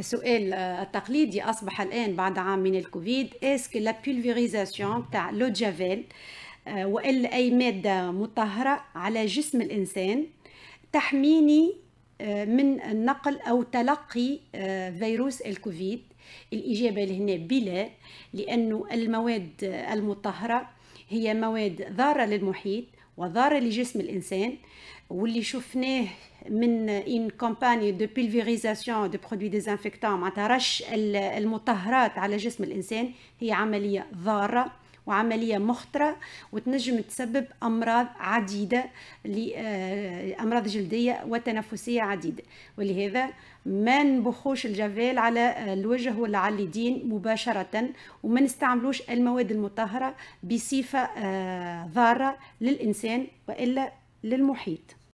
السؤال آه، التقليدي أصبح الآن بعد عام من الكوفيد اسك لا بولفيريزاسيون تاع لو جافيل آه، وإلا أي مادة مطهرة على جسم الإنسان تحميني آه، من النقل أو تلقي فيروس الكوفيد الإجابة لهنا بلا لأنه المواد المطهرة هي مواد ضارة للمحيط وضارة لجسم الإنسان واللي شفناه من ان كومباني دو بيلفيريزاسيون دو برودوي ديزانفيكتون معناتها رش المطهرات على جسم الانسان هي عمليه ضاره وعملية مخطرة وتنجم تسبب أمراض عديدة آه، أمراض جلدية وتنفسية عديدة ولهذا ما نبخوش الجافيل على الوجه ولا على اليدين مباشرة وما نستعملوش المواد المطهرة بصفة آه، ضارة للإنسان وإلا للمحيط